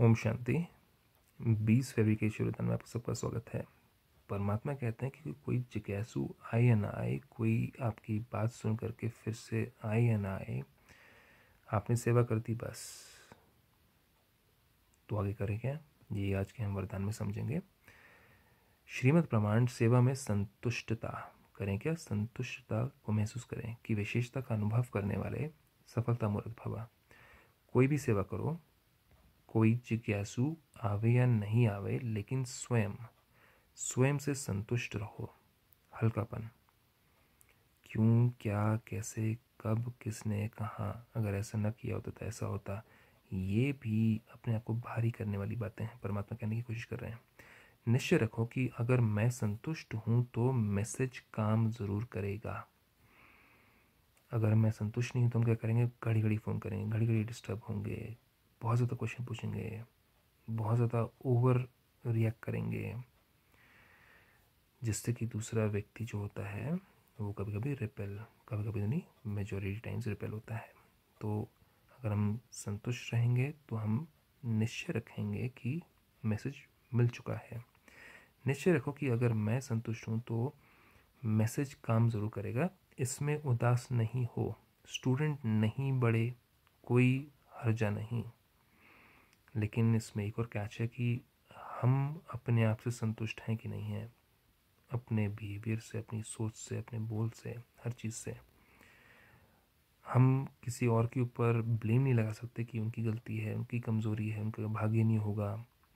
ओम शांति बीस फेबरी के शुरुआत में आप सबका स्वागत है परमात्मा कहते हैं कि कोई जिज्ञासु आए या ना आए कोई आपकी बात सुन करके फिर से आए या ना आए आपने सेवा कर दी बस तो आगे करें क्या ये आज के हम वरदान में समझेंगे श्रीमद प्रमाण सेवा में संतुष्टता करें क्या संतुष्टता को महसूस करें कि विशेषता का अनुभव करने वाले सफलता मूर्ख भवा कोई भी सेवा करो कोई जिज्ञासु आवे या नहीं आवे लेकिन स्वयं स्वयं से संतुष्ट रहो हल्कापन क्यों क्या कैसे कब किसने कहाँ अगर ऐसा न किया होता तो ऐसा होता ये भी अपने आप को भारी करने वाली बातें हैं परमात्मा कहने की कोशिश कर रहे हैं निश्चय रखो कि अगर मैं संतुष्ट हूँ तो मैसेज काम ज़रूर करेगा अगर मैं संतुष्ट नहीं हूँ तो हम क्या करेंगे घड़ी घड़ी फ़ोन करेंगे घड़ी घड़ी डिस्टर्ब होंगे बहुत ज़्यादा क्वेश्चन पूछेंगे बहुत ज़्यादा ओवर रिएक्ट करेंगे जिससे कि दूसरा व्यक्ति जो होता है वो कभी कभी रिपेल कभी कभी नहीं मेजोरिटी टाइम्स रिपेल होता है तो अगर हम संतुष्ट रहेंगे तो हम निश्चय रखेंगे कि मैसेज मिल चुका है निश्चय रखो कि अगर मैं संतुष्ट हूँ तो मैसेज काम ज़रूर करेगा इसमें उदास नहीं हो स्टूडेंट नहीं बढ़े कोई हर्जा नहीं लेकिन इसमें एक और कैच है कि हम अपने आप से संतुष्ट हैं कि नहीं हैं अपने बिहेवियर से अपनी सोच से अपने बोल से हर चीज़ से हम किसी और के ऊपर ब्लेम नहीं लगा सकते कि उनकी गलती है उनकी कमज़ोरी है उनका भाग्य नहीं होगा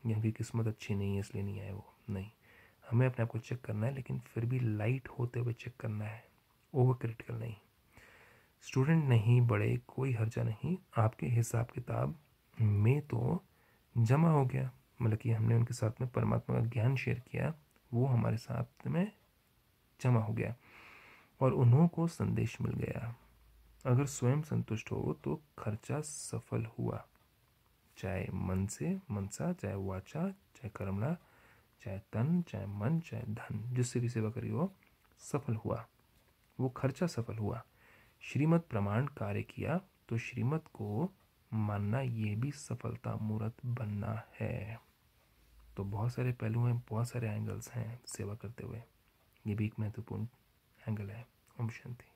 या उनकी किस्मत अच्छी नहीं है इसलिए नहीं आए वो नहीं हमें अपने आप को चेक करना है लेकिन फिर भी लाइट होते हुए चेक करना है ओवर क्रिटिकल नहीं स्टूडेंट नहीं बड़े कोई हर्जा नहीं आपके हिसाब किताब में तो जमा हो गया मतलब कि हमने उनके साथ में परमात्मा का ज्ञान शेयर किया वो हमारे साथ में जमा हो गया और उन्हों को संदेश मिल गया अगर स्वयं संतुष्ट हो तो खर्चा सफल हुआ चाहे मन से मनसा चाहे वाचा चाहे कर्मणा चाहे तन चाहे मन चाहे धन जिससे भी सेवा करी हो सफल हुआ वो खर्चा सफल हुआ श्रीमत प्रमाण कार्य किया तो श्रीमत को मानना ये भी सफलता मूर्त बनना है तो बहुत सारे पहलू हैं बहुत सारे एंगल्स हैं सेवा करते हुए ये भी एक महत्वपूर्ण एंगल है ओम शांति